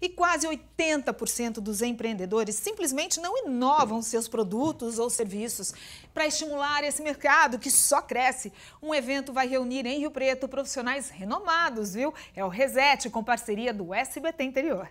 E quase 80% dos empreendedores simplesmente não inovam seus produtos ou serviços. Para estimular esse mercado que só cresce, um evento vai reunir em Rio Preto profissionais renomados, viu? É o Reset, com parceria do SBT Interior.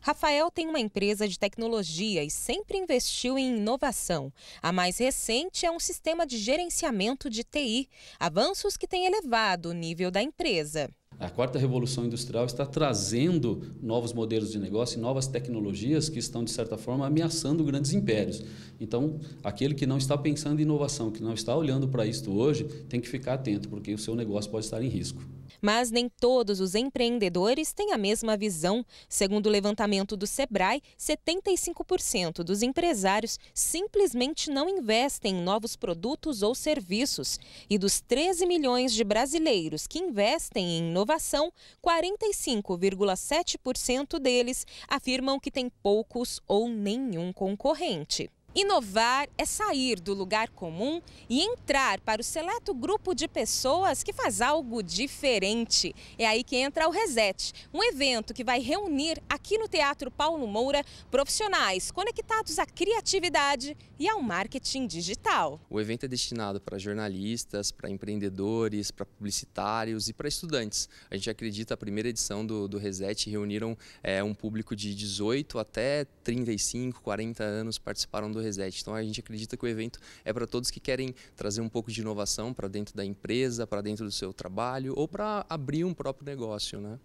Rafael tem uma empresa de tecnologia e sempre investiu em inovação. A mais recente é um sistema de gerenciamento de TI, avanços que têm elevado o nível da empresa. A quarta revolução industrial está trazendo novos modelos de negócio e novas tecnologias que estão, de certa forma, ameaçando grandes impérios. Então, aquele que não está pensando em inovação, que não está olhando para isto hoje, tem que ficar atento, porque o seu negócio pode estar em risco. Mas nem todos os empreendedores têm a mesma visão. Segundo o levantamento do Sebrae, 75% dos empresários simplesmente não investem em novos produtos ou serviços. E dos 13 milhões de brasileiros que investem em inovação, 45,7% deles afirmam que têm poucos ou nenhum concorrente. Inovar é sair do lugar comum e entrar para o seleto grupo de pessoas que faz algo diferente. É aí que entra o Reset, um evento que vai reunir aqui no Teatro Paulo Moura profissionais conectados à criatividade e ao marketing digital. O evento é destinado para jornalistas, para empreendedores, para publicitários e para estudantes. A gente acredita que a primeira edição do, do Reset reuniram é, um público de 18 até 35, 40 anos participaram do Reset. Então a gente acredita que o evento é para todos que querem trazer um pouco de inovação para dentro da empresa, para dentro do seu trabalho ou para abrir um próprio negócio, né?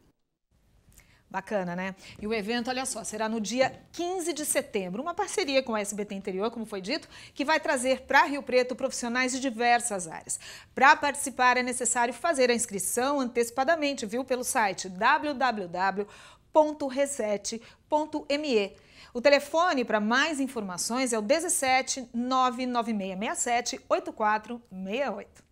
Bacana, né? E o evento, olha só, será no dia 15 de setembro, uma parceria com a SBT Interior, como foi dito, que vai trazer para Rio Preto profissionais de diversas áreas. Para participar é necessário fazer a inscrição antecipadamente, viu, pelo site www www.reset.me. O telefone para mais informações é o 17 99667 8468.